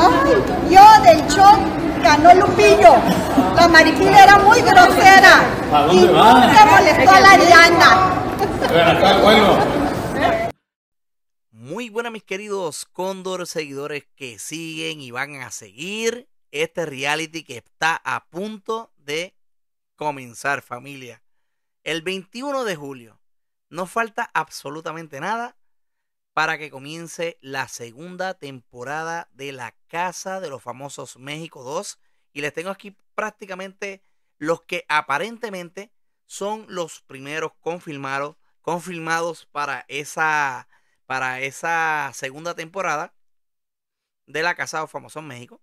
Ay, yo del shock ganó Lupillo. La mariquita era muy grosera. ¿A dónde y va? Se molestó a la Diana. Muy buenas mis queridos Cóndor seguidores que siguen y van a seguir este reality que está a punto de comenzar familia. El 21 de julio. No falta absolutamente nada para que comience la segunda temporada de La Casa de los Famosos México 2. Y les tengo aquí prácticamente los que aparentemente son los primeros confirmados, para, esa, para esa segunda temporada de La Casa de los Famosos México.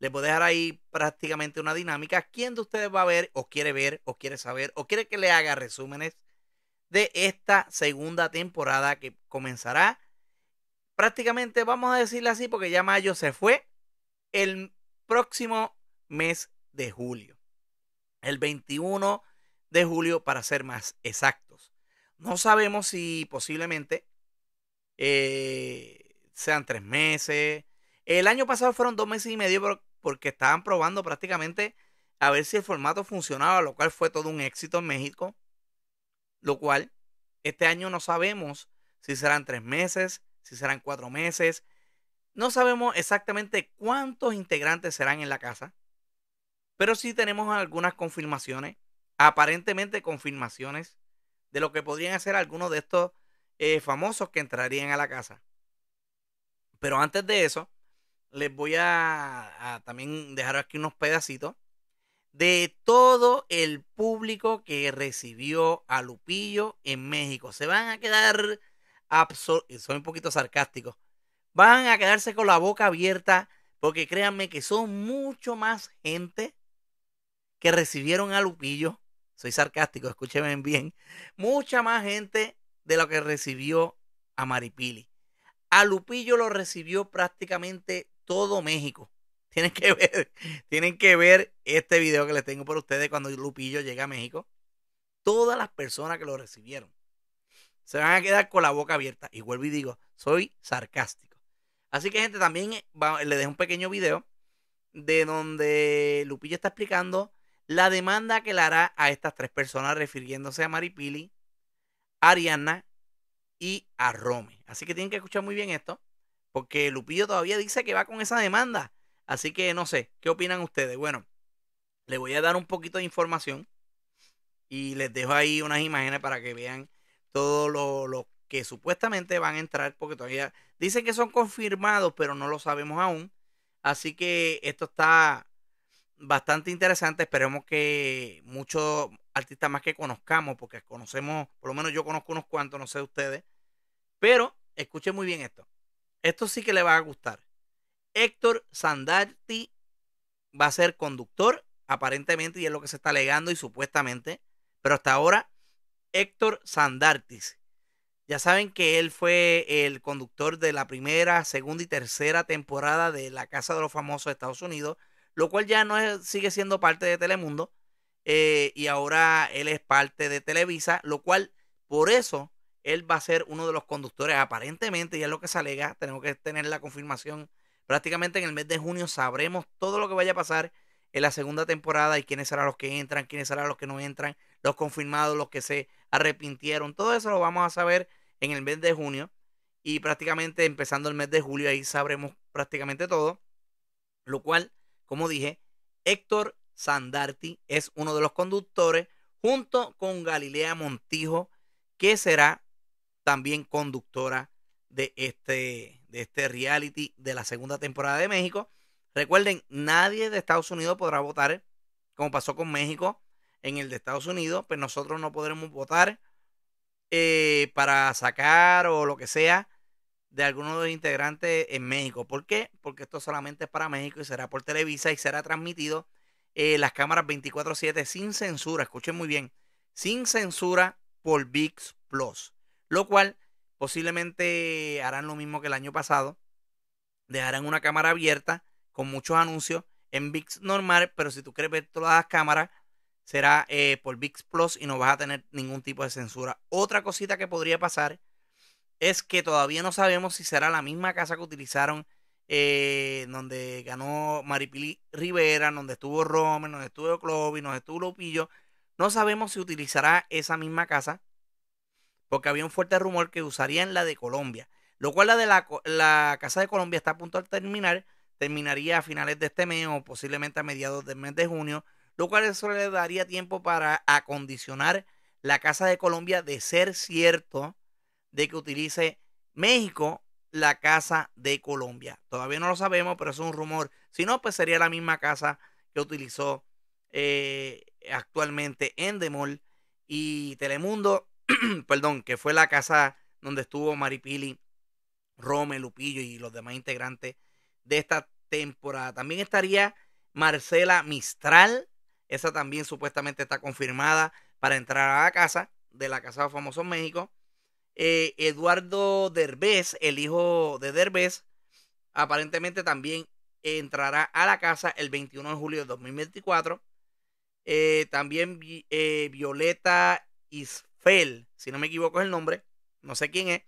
Les voy a dejar ahí prácticamente una dinámica. ¿Quién de ustedes va a ver o quiere ver o quiere saber o quiere que le haga resúmenes de esta segunda temporada que comenzará prácticamente vamos a decirlo así porque ya mayo se fue, el próximo mes de julio. El 21 de julio para ser más exactos. No sabemos si posiblemente eh, sean tres meses. El año pasado fueron dos meses y medio porque estaban probando prácticamente a ver si el formato funcionaba, lo cual fue todo un éxito en México. Lo cual, este año no sabemos si serán tres meses, si serán cuatro meses. No sabemos exactamente cuántos integrantes serán en la casa, pero sí tenemos algunas confirmaciones, aparentemente confirmaciones de lo que podrían hacer algunos de estos eh, famosos que entrarían a la casa. Pero antes de eso, les voy a, a también dejar aquí unos pedacitos de todo el público que recibió a Lupillo en México. Se van a quedar soy eh, un poquito sarcástico, van a quedarse con la boca abierta porque créanme que son mucho más gente que recibieron a Lupillo. Soy sarcástico, escúchenme bien. Mucha más gente de lo que recibió a Maripili. A Lupillo lo recibió prácticamente todo México. Tienen que ver, tienen que ver este video que les tengo por ustedes cuando Lupillo llega a México. Todas las personas que lo recibieron se van a quedar con la boca abierta. Y vuelvo y digo, soy sarcástico. Así que, gente, también Les eh, le dejo un pequeño video de donde Lupillo está explicando la demanda que le hará a estas tres personas, refiriéndose a Maripili, Ariana y a Rome. Así que tienen que escuchar muy bien esto, porque Lupillo todavía dice que va con esa demanda. Así que no sé, ¿qué opinan ustedes? Bueno, le voy a dar un poquito de información y les dejo ahí unas imágenes para que vean todos los lo que supuestamente van a entrar, porque todavía dicen que son confirmados, pero no lo sabemos aún. Así que esto está bastante interesante. Esperemos que muchos artistas más que conozcamos, porque conocemos, por lo menos yo conozco unos cuantos, no sé ustedes. Pero escuchen muy bien esto. Esto sí que le va a gustar. Héctor Sandarti va a ser conductor, aparentemente, y es lo que se está alegando y supuestamente. Pero hasta ahora Héctor Sandartis. Ya saben que él fue el conductor de la primera, segunda y tercera temporada de La Casa de los Famosos de Estados Unidos, lo cual ya no sigue siendo parte de Telemundo. Eh, y ahora él es parte de Televisa, lo cual por eso él va a ser uno de los conductores. Aparentemente, y es lo que se alega, tenemos que tener la confirmación. Prácticamente en el mes de junio sabremos todo lo que vaya a pasar en la segunda temporada y quiénes serán los que entran, quiénes serán los que no entran, los confirmados, los que se arrepintieron. Todo eso lo vamos a saber en el mes de junio y prácticamente empezando el mes de julio ahí sabremos prácticamente todo. Lo cual, como dije, Héctor Sandarti es uno de los conductores junto con Galilea Montijo, que será también conductora de este, de este reality de la segunda temporada de México. Recuerden, nadie de Estados Unidos podrá votar, como pasó con México en el de Estados Unidos, pues nosotros no podremos votar eh, para sacar o lo que sea de alguno de los integrantes en México. ¿Por qué? Porque esto solamente es para México y será por Televisa y será transmitido eh, las cámaras 24/7 sin censura, escuchen muy bien, sin censura por VIX Plus, lo cual posiblemente harán lo mismo que el año pasado, dejarán una cámara abierta con muchos anuncios en VIX normal, pero si tú quieres ver todas las cámaras, será eh, por VIX Plus y no vas a tener ningún tipo de censura. Otra cosita que podría pasar es que todavía no sabemos si será la misma casa que utilizaron eh, donde ganó Maripili Rivera, donde estuvo Romer, donde estuvo Clovis, donde estuvo Lupillo. No sabemos si utilizará esa misma casa, porque había un fuerte rumor que usarían la de Colombia, lo cual la de la casa de Colombia está a punto de terminar, terminaría a finales de este mes o posiblemente a mediados del mes de junio lo cual eso le daría tiempo para acondicionar la Casa de Colombia de ser cierto de que utilice México la Casa de Colombia. Todavía no lo sabemos, pero es un rumor. Si no, pues sería la misma casa que utilizó eh, actualmente Endemol y Telemundo, perdón, que fue la casa donde estuvo Maripili, Rome, Lupillo y los demás integrantes de esta temporada. También estaría Marcela Mistral, esa también supuestamente está confirmada para entrar a la casa, de la Casa de Famosos México. Eh, Eduardo Derbez, el hijo de Derbez, aparentemente también entrará a la casa el 21 de julio de 2024. Eh, también eh, Violeta Isfel, si no me equivoco es el nombre, no sé quién es.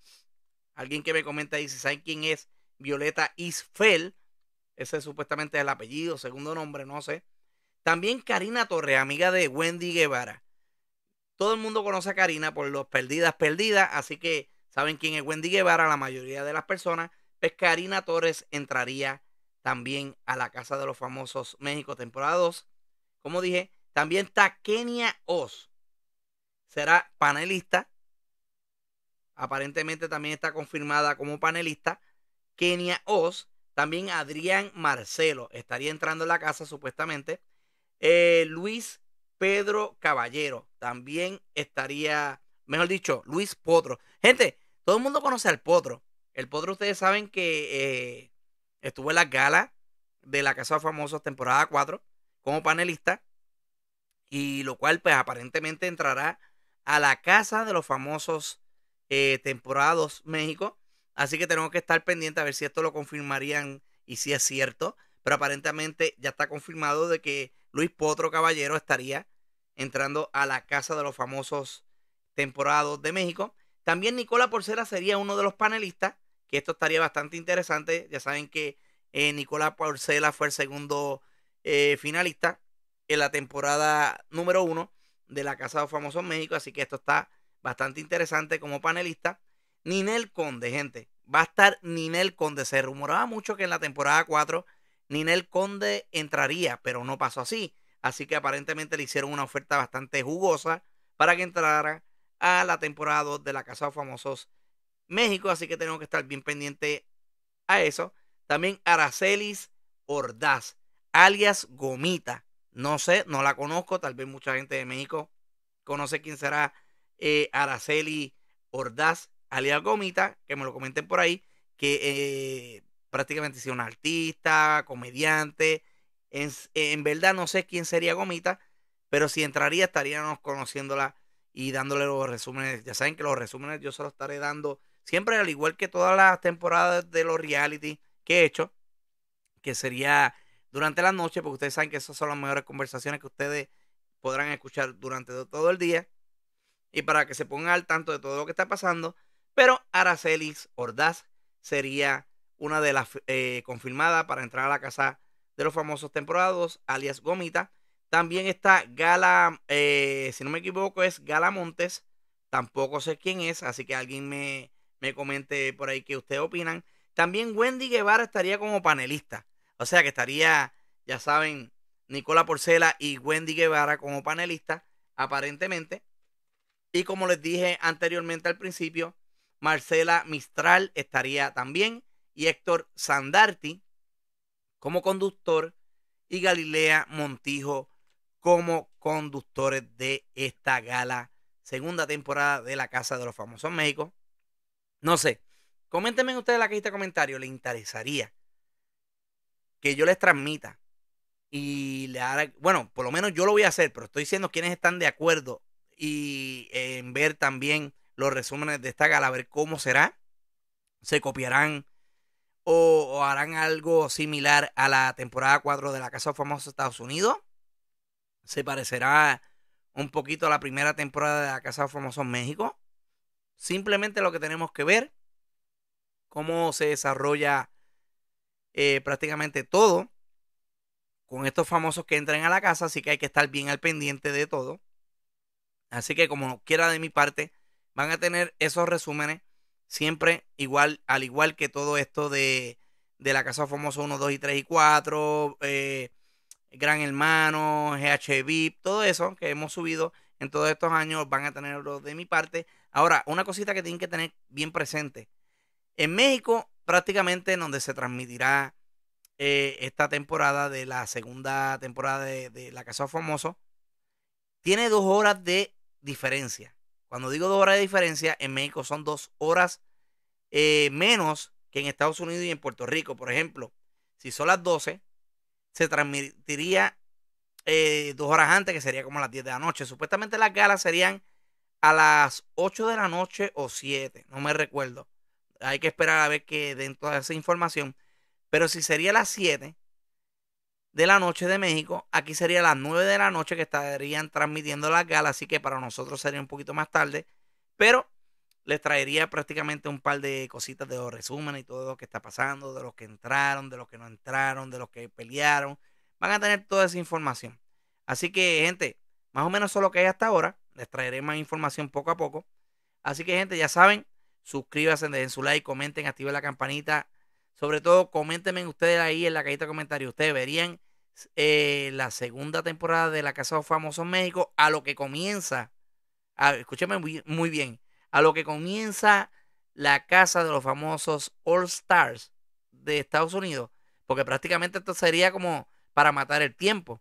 Alguien que me comenta si sabe quién es Violeta Isfel? Ese es supuestamente el apellido, segundo nombre, no sé. También Karina Torres, amiga de Wendy Guevara. Todo el mundo conoce a Karina por los perdidas perdidas, así que saben quién es Wendy Guevara, la mayoría de las personas. Pues Karina Torres entraría también a la Casa de los Famosos México, temporada 2. Como dije, también está Kenia Oz. Será panelista. Aparentemente también está confirmada como panelista. Kenia Oz. También Adrián Marcelo estaría entrando en la casa supuestamente. Eh, Luis Pedro Caballero también estaría, mejor dicho, Luis Potro. Gente, todo el mundo conoce al Potro. El Potro, ustedes saben que eh, estuvo en la gala de la Casa de los Famosos, temporada 4, como panelista. Y lo cual, pues aparentemente entrará a la Casa de los Famosos, eh, temporada México. Así que tenemos que estar pendientes a ver si esto lo confirmarían y si es cierto. Pero aparentemente ya está confirmado de que Luis Potro Caballero estaría entrando a la Casa de los Famosos Temporados de México. También Nicola Porcela sería uno de los panelistas, que esto estaría bastante interesante. Ya saben que Nicolás eh, Nicola Porcela fue el segundo eh, finalista en la temporada número uno de la Casa de los Famosos México, así que esto está bastante interesante como panelista. Ninel Conde, gente, va a estar Ninel Conde. Se rumoraba mucho que en la temporada 4 Ninel Conde entraría, pero no pasó así. Así que aparentemente le hicieron una oferta bastante jugosa para que entrara a la temporada 2 de la Casa de Famosos México. Así que tenemos que estar bien pendiente a eso. También Aracelis Ordaz, alias Gomita. No sé, no la conozco. Tal vez mucha gente de México conoce quién será eh, Araceli Ordaz, alias Gomita. Que me lo comenten por ahí. Que eh, prácticamente si un artista, comediante. En, en, verdad no sé quién sería Gomita, pero si entraría estaríamos conociéndola y dándole los resúmenes. Ya saben que los resúmenes yo se los estaré dando siempre, al igual que todas las temporadas de los reality que he hecho, que sería durante la noche, porque ustedes saben que esas son las mejores conversaciones que ustedes podrán escuchar durante todo el día y para que se pongan al tanto de todo lo que está pasando. Pero Aracelis Ordaz sería una de las eh, confirmadas para entrar a la casa de los famosos temporados, alias Gomita. También está Gala, eh, si no me equivoco, es Gala Montes. Tampoco sé quién es, así que alguien me, comente por ahí qué ustedes opinan. También Wendy Guevara estaría como panelista. O sea que estaría, ya saben, Nicola Porcela y Wendy Guevara como panelista, aparentemente. Y como les dije anteriormente al principio, Marcela Mistral estaría también y Héctor Sandarti como conductor y Galilea Montijo como conductores de esta gala, segunda temporada de La Casa de los Famosos México. No sé, coméntenme ustedes la cajita de comentarios, ¿le interesaría que yo les transmita? Y le haga, bueno, por lo menos yo lo voy a hacer, pero estoy diciendo quienes están de acuerdo y eh, en ver también los resúmenes de esta gala, a ver cómo será. Se copiarán o, harán algo similar a la temporada 4 de la Casa de Famosos de Estados Unidos. Se parecerá un poquito a la primera temporada de la Casa de Famosos México. Simplemente lo que tenemos que ver, cómo se desarrolla eh, prácticamente todo con estos famosos que entran a la casa, así que hay que estar bien al pendiente de todo. Así que como quiera de mi parte, van a tener esos resúmenes siempre igual, al igual que todo esto de, la Casa famoso 1, 2 y 3 y 4, eh, Gran Hermano, GHB, todo eso que hemos subido en todos estos años van a tenerlo de mi parte. Ahora, una cosita que tienen que tener bien presente. En México, prácticamente en donde se transmitirá eh, esta temporada de la segunda temporada de, de La Casa Famoso, tiene dos horas de diferencia. Cuando digo dos horas de diferencia, en México son dos horas eh, menos que en Estados Unidos y en Puerto Rico. Por ejemplo, si son las 12, se transmitiría eh, dos horas antes, que sería como las 10 de la noche. Supuestamente las galas serían a las 8 de la noche o 7, no me recuerdo. Hay que esperar a ver que dentro de esa información. Pero si sería las 7, de la noche de México. Aquí sería las 9 de la noche que estarían transmitiendo las galas, así que para nosotros sería un poquito más tarde. Pero les traería prácticamente un par de cositas de los resúmenes y todo lo que está pasando, de los que entraron, de los que no entraron, de los que pelearon. Van a tener toda esa información. Así que, gente, más o menos eso es lo que hay hasta ahora. Les traeré más información poco a poco. Así que, gente, ya saben, suscríbanse, dejen su like, comenten, activen la campanita, sobre todo, coméntenme ustedes ahí en la cajita de comentarios. Ustedes verían eh, la segunda temporada de La Casa de los Famosos México a lo que comienza. escúchenme muy, bien. A lo que comienza la Casa de los Famosos All Stars de Estados Unidos. Porque prácticamente esto sería como para matar el tiempo.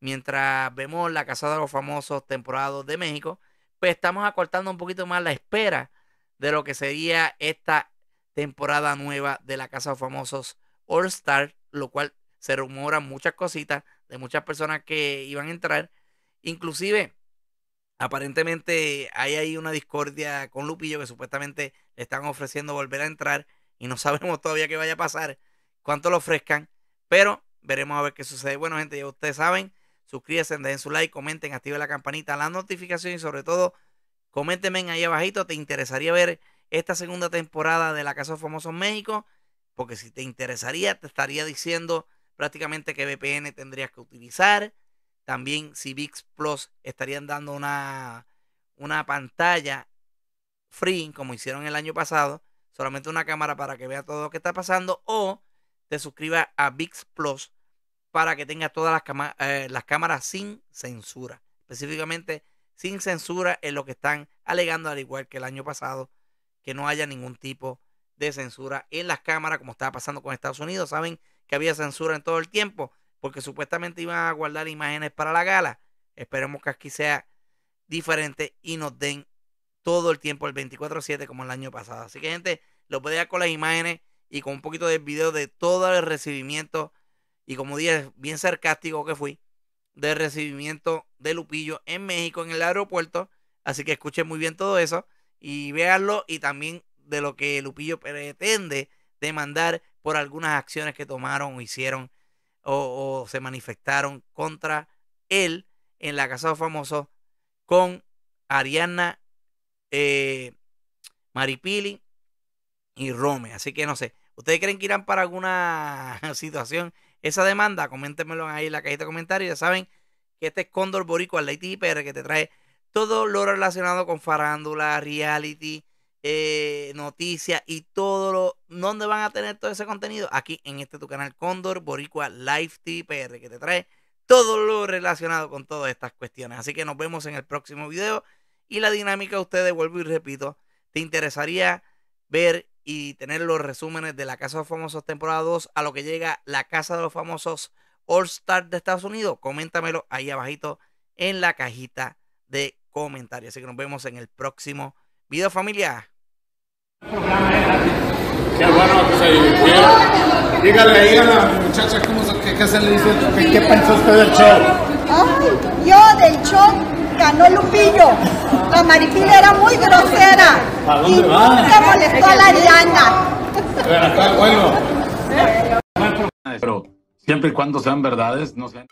Mientras vemos la Casa de los Famosos temporada de México, pues estamos acortando un poquito más la espera de lo que sería esta temporada nueva de la Casa de Famosos All Star, lo cual se rumora muchas cositas de muchas personas que iban a entrar. Inclusive, aparentemente hay ahí una discordia con Lupillo que supuestamente le están ofreciendo volver a entrar y no sabemos todavía qué vaya a pasar, cuánto lo ofrezcan, pero veremos a ver qué sucede. Bueno, gente, ya ustedes saben, suscríbanse, dejen su like, comenten, activen la campanita, las notificaciones y sobre todo, coméntenme ahí abajito, ¿te interesaría ver esta segunda temporada de La Casa de Famosos México, porque si te interesaría, te estaría diciendo prácticamente qué VPN tendrías que utilizar. También si VIX Plus estarían dando una, una pantalla free, como hicieron el año pasado, solamente una cámara para que vea todo lo que está pasando, o te suscribas a VIX Plus para que tengas todas las, eh, las cámaras sin censura, específicamente sin censura en lo que están alegando, al igual que el año pasado que no haya ningún tipo de censura en las cámaras, como estaba pasando con Estados Unidos. Saben que había censura en todo el tiempo, porque supuestamente iban a guardar imágenes para la gala. Esperemos que aquí sea diferente y nos den todo el tiempo el 24-7 como el año pasado. Así que, gente, lo voy con las imágenes y con un poquito de video de todo el recibimiento. Y como dije, bien sarcástico que fui, del recibimiento de Lupillo en México, en el aeropuerto. Así que escuchen muy bien todo eso y véanlo y también de lo que Lupillo pretende demandar por algunas acciones que tomaron o hicieron o, se manifestaron contra él en la Casa de Famosos con Ariana eh, Maripili y Rome. Así que no sé, ¿ustedes creen que irán para alguna situación esa demanda? Coméntenmelo ahí en la cajita de comentarios. Ya saben que este es Cóndor Boricua, la PR que te trae todo lo relacionado con farándula, reality, eh, noticias y todo lo... ¿Dónde van a tener todo ese contenido? Aquí en este tu canal Cóndor Boricua Live TPR que te trae todo lo relacionado con todas estas cuestiones. Así que nos vemos en el próximo video. Y la dinámica, ustedes, vuelvo y repito, ¿te interesaría ver y tener los resúmenes de la Casa de los Famosos temporada 2 a lo que llega la Casa de los Famosos All Stars de Estados Unidos? Coméntamelo ahí abajito en la cajita de comentarios. Así que nos vemos en el próximo video, familia. Qué bueno que se Dígale ahí a muchacha cómo se, qué, qué se le dice qué, qué pensó usted del show. Ay, yo del show ganó Lupillo. La Maripila era muy grosera. y Se molestó a la irlanda Pero siempre y cuando sean verdades, no sean...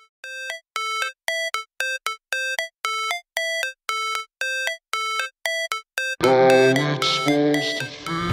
how it's supposed to feel.